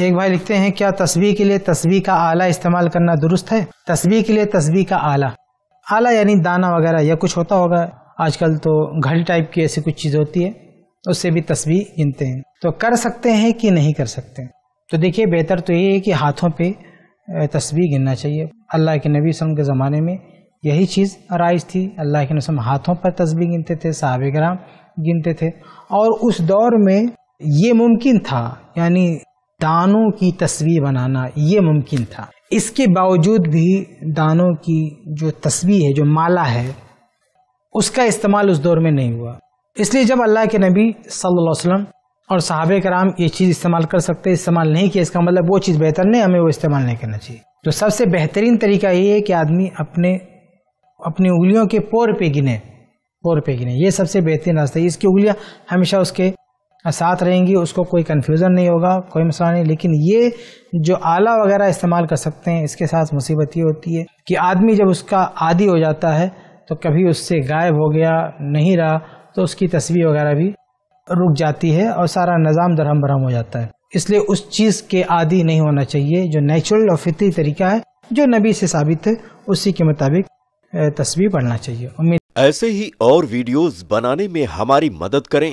एक भाई लिखते हैं क्या तस्वीर के लिए तस्वीर का आला इस्तेमाल करना दुरुस्त है तस्वीर के लिए तस्वीर का आला आला यानी दाना वगैरह या कुछ होता होगा आजकल तो घड़ी टाइप की ऐसी कुछ चीज़ होती है उससे भी तस्वीर गिनते हैं तो कर सकते हैं कि नहीं कर सकते तो देखिए बेहतर तो ये है कि हाथों पे तस्वीर गिनना चाहिए अल्लाह के नबी वसम के ज़माने में यही चीज़ राइज थी अल्लाह के नसम हाथों पर तस्वीर गिनते थे सहाबे ग्राम गिनते थे और उस दौर में ये मुमकिन था यानी दानों की तस्वीर बनाना ये मुमकिन था इसके बावजूद भी दानों की जो तस्वीर है जो माला है उसका इस्तेमाल उस दौर में नहीं हुआ इसलिए जब अल्लाह के नबी सल्लल्लाहु अलैहि वसल्लम और साहब कराम ये चीज़ इस्तेमाल कर सकते इस्तेमाल नहीं किया इसका मतलब वो चीज़ बेहतर नहीं हमें वो इस्तेमाल नहीं करना चाहिए तो सबसे बेहतरीन तरीका ये है कि आदमी अपने अपनी उंगलियों के पोर पे गिने पोर पे गिने ये सबसे बेहतरीन रास्ता है इसकी उंगलियाँ हमेशा उसके हाँ, साथ रहेंगी उसको कोई कन्फ्यूज़न नहीं होगा कोई मसला नहीं लेकिन ये जो आला वगैरह इस्तेमाल कर सकते हैं इसके साथ मुसीबत ये होती है कि आदमी जब उसका आदि हो जाता है तो कभी उससे गायब हो गया नहीं रहा तो उसकी तस्वीर वगैरह भी रुक जाती है और सारा निज़ाम दरहम बरहम हो जाता है इसलिए उस चीज़ के आदि नहीं होना चाहिए जो नेचुरल और फितरी तरीका है जो नबी से साबित है उसी के मुताबिक तस्वीर पढ़ना चाहिए उम्मीद ऐसे ही और वीडियोस बनाने में हमारी मदद करें